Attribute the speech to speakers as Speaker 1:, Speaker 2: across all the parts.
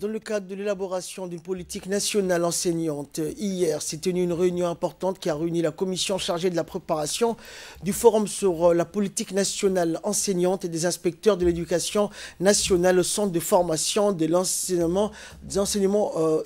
Speaker 1: Dans le cadre de l'élaboration d'une politique nationale enseignante, hier s'est tenue une réunion importante qui a réuni la commission chargée de la préparation du forum sur euh, la politique nationale enseignante et des inspecteurs de l'éducation nationale au centre de formation de l'enseignement, des enseignements euh,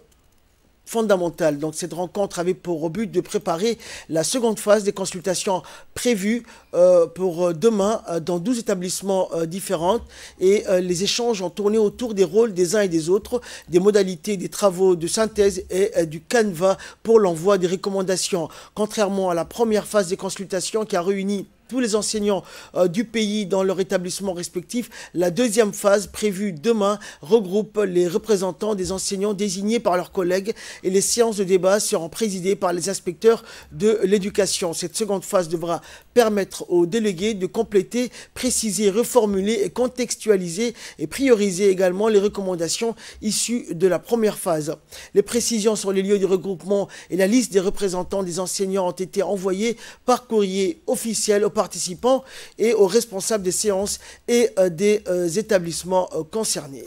Speaker 1: fondamentale. Donc cette rencontre avait pour but de préparer la seconde phase des consultations prévues euh, pour euh, demain euh, dans 12 établissements différents et les échanges ont tourné autour des rôles des uns et des autres, des modalités des travaux de synthèse et du canevas pour l'envoi des recommandations. Contrairement à la première phase des consultations qui a réuni tous les enseignants euh, du pays dans leur établissement respectif. La deuxième phase, prévue demain, regroupe les représentants des enseignants désignés par leurs collègues et les séances de débat seront présidées par les inspecteurs de l'éducation. Cette seconde phase devra permettre aux délégués de compléter, préciser, reformuler et contextualiser et prioriser également les recommandations issues de la première phase. Les précisions sur les lieux du regroupement et la liste des représentants des enseignants ont été envoyées par courrier officiel au participants et aux responsables des séances et euh, des euh, établissements euh, concernés.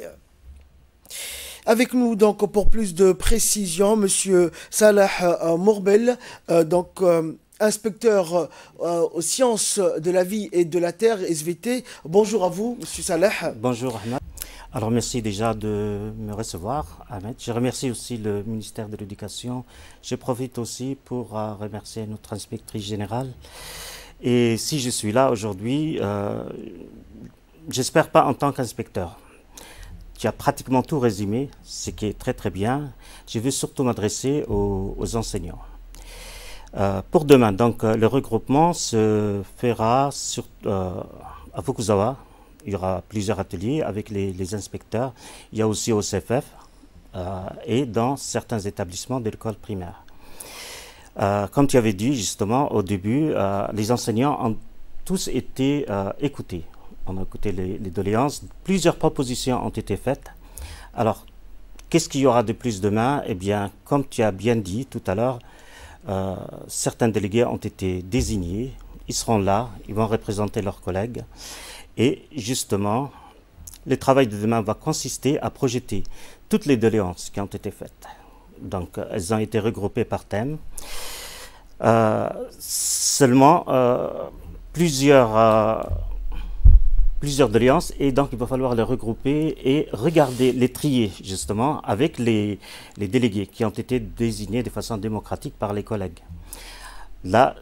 Speaker 1: Avec nous, donc, pour plus de précision, Monsieur Salah Morbel, donc, inspecteur aux sciences de la vie et de la terre, SVT. Bonjour à vous, M. Salah.
Speaker 2: Bonjour, Ahmed. Alors, merci déjà de me recevoir, Ahmed. Je remercie aussi le ministère de l'Éducation. Je profite aussi pour remercier notre inspectrice générale et si je suis là aujourd'hui, euh, j'espère pas en tant qu'inspecteur. Tu as pratiquement tout résumé, ce qui est très très bien. Je veux surtout m'adresser aux, enseignants. Euh, pour demain, donc euh, le regroupement se fera à Fukuzawa. Il y aura plusieurs ateliers avec les, inspecteurs. Il y a aussi au CFF et dans certains établissements de l'école primaire. Euh, comme tu avais dit justement au début, euh, les enseignants ont tous été euh, écoutés. On a écouté les, doléances. Plusieurs propositions ont été faites. Alors, Qu'est-ce qu'il y aura de plus demain Eh bien, comme tu as bien dit tout à l'heure, certains délégués ont été désignés. Ils seront là, ils vont représenter leurs collègues. Et justement, le travail de demain va consister à projeter toutes les doléances qui ont été faites. Donc, elles ont été regroupées par thème. Euh, seulement euh, plusieurs, euh, plusieurs et donc il va falloir les regrouper et regarder, les trier justement avec les, délégués qui ont été désignés de façon démocratique par les collègues. Là,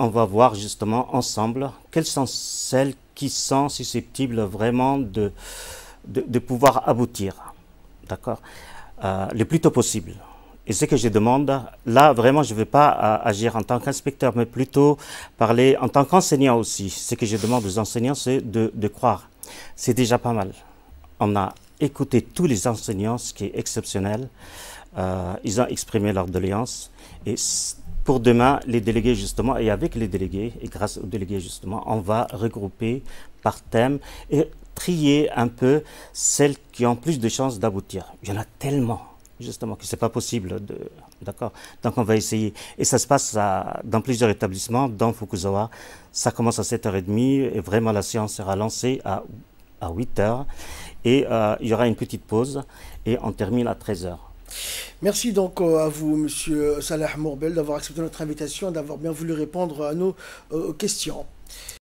Speaker 2: on va voir justement ensemble quelles sont celles qui sont susceptibles vraiment de, de, pouvoir aboutir. D'accord Le plus tôt possible. Et ce que je demande, là vraiment, je ne veux pas euh, agir en tant qu'inspecteur, mais plutôt parler en tant qu'enseignant aussi. Ce que je demande aux enseignants, c'est de, croire. C'est déjà pas mal. On a écouté tous les enseignants, ce qui est exceptionnel. Euh, ils ont exprimé leur doléance. Et pour demain, les délégués, justement, et avec les délégués, et grâce aux délégués, justement, on va regrouper par thème et trier un peu celles qui ont plus de chances d'aboutir. Il y en a tellement justement, que c'est pas possible. de D'accord Donc on va essayer. Et ça se passe dans plusieurs établissements, dans Fukuzawa. Ça commence à 7h30 et vraiment la séance sera lancée à, 8h. Et euh, il y aura une petite pause et on termine à 13h.
Speaker 1: Merci donc euh, à vous, Monsieur Salah Morbel d'avoir accepté notre invitation, d'avoir bien voulu répondre à nos euh, questions.